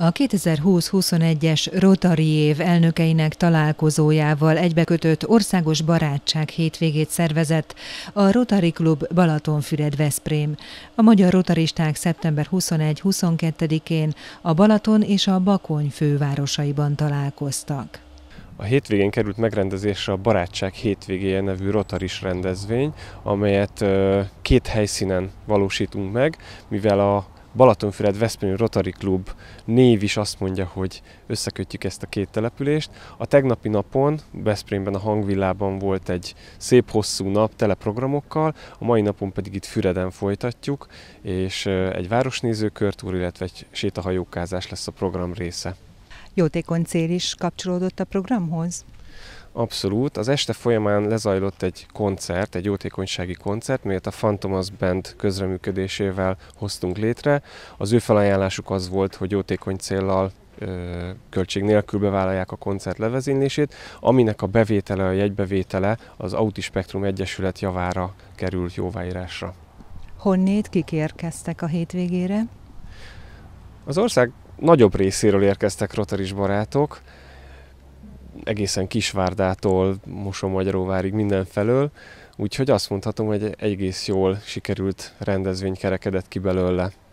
A 2020-21-es Rotary év elnökeinek találkozójával egybekötött Országos Barátság hétvégét szervezett a Rotary Klub Balatonfüred Veszprém. A magyar rotaristák szeptember 21-22-én a Balaton és a Bakony fővárosaiban találkoztak. A hétvégén került megrendezésre a Barátság hétvégéje nevű rotaris rendezvény, amelyet két helyszínen valósítunk meg, mivel a Balatonfüred Veszprém Rotary Klub név is azt mondja, hogy összekötjük ezt a két települést. A tegnapi napon Veszprémben a hangvillában volt egy szép hosszú nap tele programokkal, a mai napon pedig itt Füreden folytatjuk, és egy városnéző körtúr, illetve egy sétahajókázás lesz a program része. Jótékony cél is kapcsolódott a programhoz? Abszolút. Az este folyamán lezajlott egy koncert, egy jótékonysági koncert, melyet a Phantomas Band közreműködésével hoztunk létre. Az ő felajánlásuk az volt, hogy jótékony céllal költség nélkül bevállalják a koncert levezénylését, aminek a bevétele, a jegybevétele az Auti Spektrum Egyesület javára került jóváírásra. Honnét kik érkeztek a hétvégére? Az ország nagyobb részéről érkeztek rotaris barátok, egészen Kisvárdától Mosomagyaróvárig mindenfelől, úgyhogy azt mondhatom, hogy egész jól sikerült rendezvény kerekedett ki belőle.